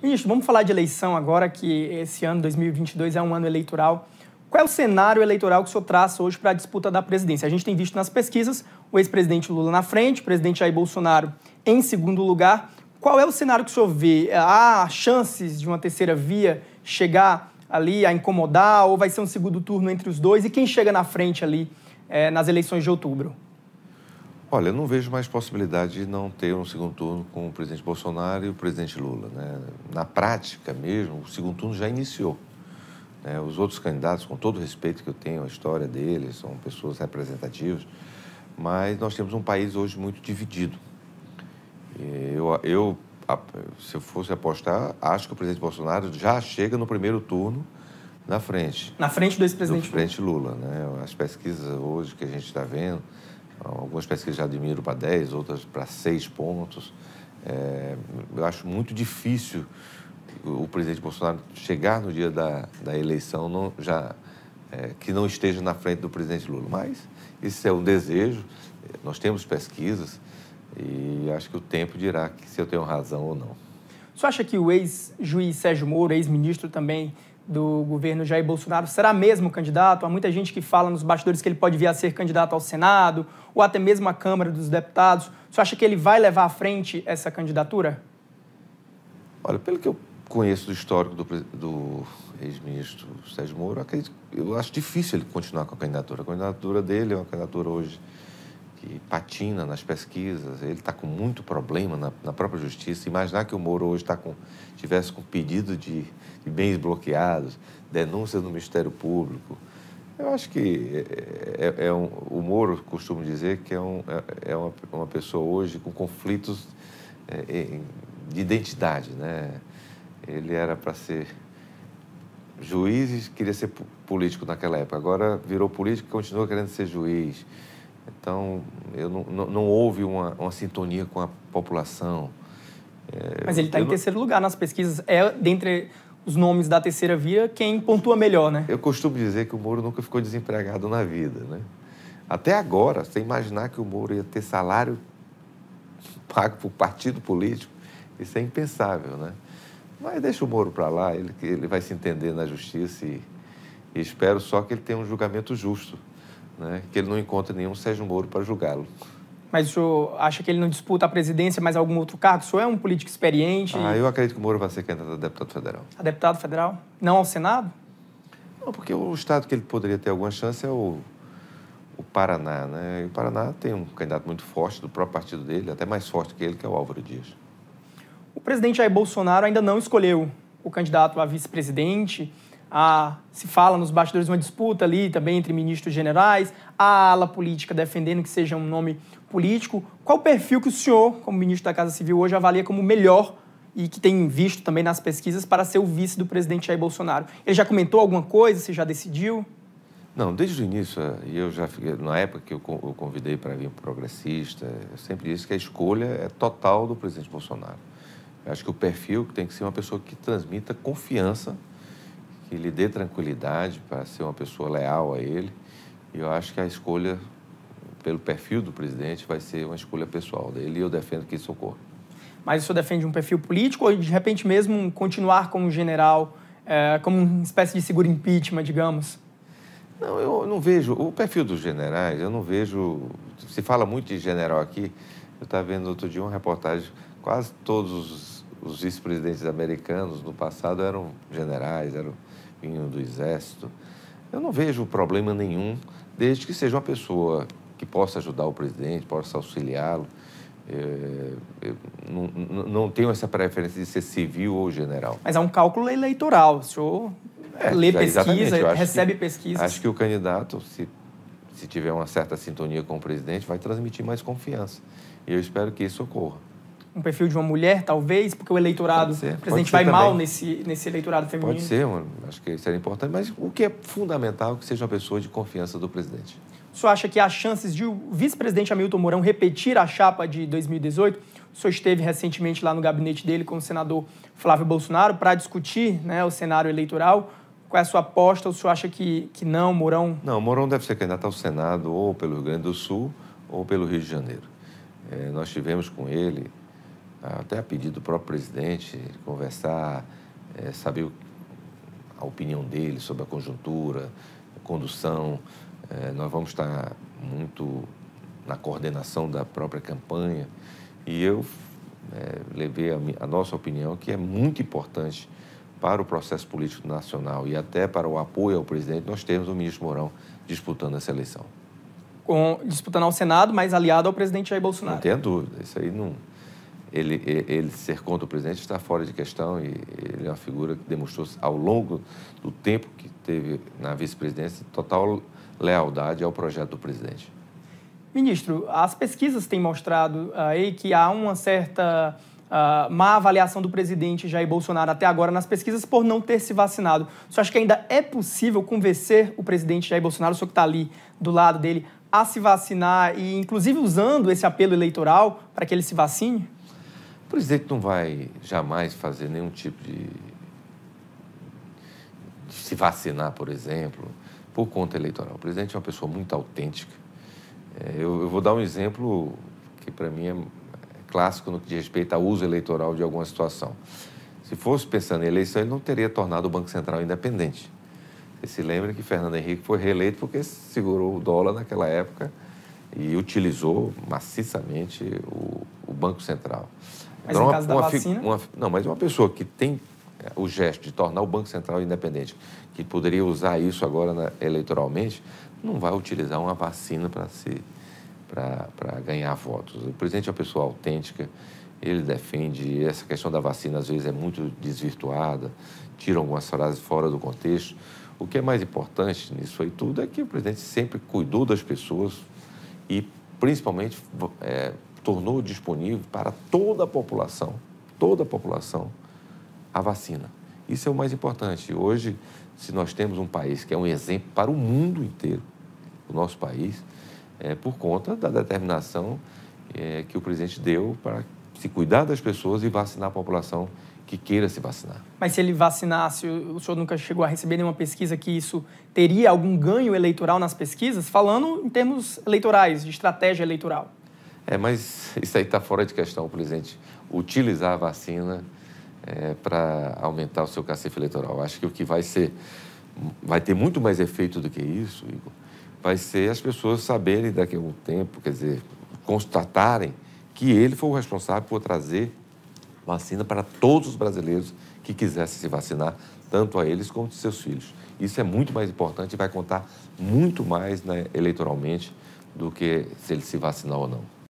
Isso, vamos falar de eleição agora, que esse ano, 2022, é um ano eleitoral. Qual é o cenário eleitoral que o senhor traça hoje para a disputa da presidência? A gente tem visto nas pesquisas o ex-presidente Lula na frente, o presidente Jair Bolsonaro em segundo lugar. Qual é o cenário que o senhor vê? Há chances de uma terceira via chegar ali a incomodar ou vai ser um segundo turno entre os dois? E quem chega na frente ali é, nas eleições de outubro? Olha, não vejo mais possibilidade de não ter um segundo turno com o presidente Bolsonaro e o presidente Lula. Né? Na prática mesmo, o segundo turno já iniciou. Né? Os outros candidatos, com todo o respeito que eu tenho à história deles, são pessoas representativas, mas nós temos um país hoje muito dividido. Eu, eu se eu fosse apostar, acho que o presidente Bolsonaro já chega no primeiro turno na frente. Na frente do ex-presidente Lula. frente Lula. Né? As pesquisas hoje que a gente está vendo Algumas pesquisas já admiro para 10, outras para 6 pontos. É, eu acho muito difícil o presidente Bolsonaro chegar no dia da, da eleição não, já é, que não esteja na frente do presidente Lula. Mas isso é um desejo, nós temos pesquisas e acho que o tempo dirá se eu tenho razão ou não. Você acha que o ex-juiz Sérgio Moro, ex-ministro também, do governo Jair Bolsonaro será mesmo candidato. Há muita gente que fala nos bastidores que ele pode vir a ser candidato ao Senado ou até mesmo à Câmara dos Deputados. Você acha que ele vai levar à frente essa candidatura? Olha, pelo que eu conheço do histórico do, do ex-ministro Sérgio Moro, eu acho difícil ele continuar com a candidatura. A candidatura dele é uma candidatura hoje que patina nas pesquisas, ele está com muito problema na, na, própria justiça. Imaginar que o Moro hoje tá com, tivesse com pedido de, de bens bloqueados, denúncias no Ministério Público. Eu acho que é, é, é, é um, o Moro costuma dizer que é, um, é, é uma, uma, pessoa hoje com conflitos de identidade. Né? Ele era para ser juiz e queria ser político naquela época. Agora virou político e continua querendo ser juiz. Então, eu não, não, não houve uma, uma, sintonia com a população. É, Mas ele está em não... terceiro lugar nas pesquisas. É, dentre os nomes da terceira via, quem pontua melhor, né? Eu costumo dizer que o Moro nunca ficou desempregado na vida, né? Até agora, você imaginar que o Moro ia ter salário pago por partido político, isso é impensável, né? Mas deixa o Moro para lá, ele, ele vai se entender na justiça e, e espero só que ele tenha um julgamento justo né, que ele não encontra nenhum Sérgio Moro para julgá-lo. Mas o senhor acha que ele não disputa a presidência, mas algum outro cargo? O senhor é um político experiente? Ah, eu acredito que o Moro vai ser candidato a deputado federal. A deputado federal? Não ao Senado? Não, porque o estado que ele poderia ter alguma chance é o, o Paraná, né? E o Paraná tem um candidato muito forte do próprio partido dele, até mais forte que ele, que é o Álvaro Dias. O presidente Jair Bolsonaro ainda não escolheu o candidato a vice-presidente se fala nos bastidores uma disputa ali também entre ministros generais, a ala política defendendo que seja um nome político. Qual o perfil que o senhor, como ministro da Casa Civil, hoje avalia como melhor e que tem visto também nas pesquisas para ser o vice do presidente Jair Bolsonaro? Ele já comentou alguma coisa? Você já decidiu? Não, desde o início, eu já na época que eu convidei para vir o progressista, eu sempre disse que a escolha é total do presidente Bolsonaro. Eu acho que o perfil tem que ser uma pessoa que transmita confiança que lhe dê tranquilidade para ser uma pessoa leal a ele. E eu acho que a escolha pelo perfil do presidente vai ser uma escolha pessoal dele e eu defendo que isso ocorra. Mas o senhor defende um perfil político ou de repente mesmo continuar como general, é, como uma espécie de seguro impeachment, digamos? Não, eu não vejo. O perfil dos generais, eu não vejo. Se fala muito de general aqui. Eu estava vendo outro dia uma reportagem. Quase todos os vice-presidentes americanos no passado eram generais, eram do Exército, eu não vejo problema nenhum, desde que seja uma pessoa que possa ajudar o presidente, possa auxiliá-lo. É, não, não, tenho essa preferência de ser civil ou general. Mas é um cálculo eleitoral. O senhor é, lê pesquisa, recebe que, pesquisa. Acho que o candidato, se, se tiver uma certa sintonia com o presidente, vai transmitir mais confiança. E eu espero que isso ocorra um perfil de uma mulher, talvez, porque o eleitorado, o presidente vai também. mal nesse, nesse eleitorado feminino? Pode ser, mano. acho que seria importante, mas o que é fundamental é que seja uma pessoa de confiança do presidente. O senhor acha que há chances de o vice-presidente Hamilton Mourão repetir a chapa de 2018? O senhor esteve recentemente lá no gabinete dele com o senador Flávio Bolsonaro para discutir né, o cenário eleitoral. Qual é a sua aposta? O senhor acha que, que não, Mourão? Não, Mourão deve ser candidato ao Senado ou pelo Rio Grande do Sul ou pelo Rio de Janeiro. É, nós tivemos com ele até a pedido do próprio presidente, conversar, é, saber a opinião dele sobre a conjuntura, a condução. É, nós vamos estar muito na coordenação da própria campanha. E eu é, levei a, a nossa opinião, que é muito importante para o processo político nacional e até para o apoio ao presidente, nós temos o ministro Mourão disputando essa eleição. Com, disputando ao Senado, mas aliado ao presidente Jair Bolsonaro. Não tenha dúvida, isso aí não ele, ele ser contra o presidente está fora de questão e ele é uma figura que demonstrou ao longo do tempo que teve na vice-presidência total lealdade ao projeto do presidente. Ministro, as pesquisas têm mostrado ah, aí que há uma certa uh, má avaliação do presidente Jair Bolsonaro até agora nas pesquisas por não ter se vacinado. Você acha que ainda é possível convencer o presidente Jair Bolsonaro, o senhor que está ali do lado dele, a se vacinar e, inclusive, usando esse apelo eleitoral para que ele se vacine? O presidente não vai jamais fazer nenhum tipo de, de se vacinar, por exemplo, por conta eleitoral. O presidente é uma pessoa muito autêntica. É, eu, eu, vou dar um exemplo que, para mim, é, é clássico no que diz respeito ao uso eleitoral de alguma situação. Se fosse pensando em eleição, ele não teria tornado o Banco Central independente. Você se lembra que Fernando Henrique foi reeleito porque segurou o dólar naquela época e utilizou maciçamente o Banco Central. Mas então, em uma, da vacina... Uma, não, mas uma pessoa que tem é, o gesto de tornar o Banco Central independente, que poderia usar isso agora na, eleitoralmente, não vai utilizar uma vacina para se para ganhar votos. O presidente é uma pessoa autêntica, ele defende essa questão da vacina às vezes é muito desvirtuada, tiram algumas frases fora do contexto. O que é mais importante nisso aí tudo é que o presidente sempre cuidou das pessoas e principalmente é, tornou disponível para toda a população, toda a população, a vacina. Isso é o mais importante. Hoje, se nós temos um país que é um exemplo para o mundo inteiro, o nosso país, é por conta da determinação é, que o presidente deu para se cuidar das pessoas e vacinar a população que queira se vacinar. Mas se ele vacinasse, o senhor nunca chegou a receber nenhuma pesquisa que isso teria algum ganho eleitoral nas pesquisas? Falando em termos eleitorais, de estratégia eleitoral. É, mas isso aí está fora de questão, presidente utilizar a vacina é, para aumentar o seu cacife eleitoral. Acho que o que vai ser, vai ter muito mais efeito do que isso, Igor, vai ser as pessoas saberem daqui a algum tempo, quer dizer, constatarem que ele foi o responsável por trazer vacina para todos os brasileiros que quisessem se vacinar, tanto a eles como os seus filhos. Isso é muito mais importante e vai contar muito mais né, eleitoralmente do que se ele se vacinar ou não.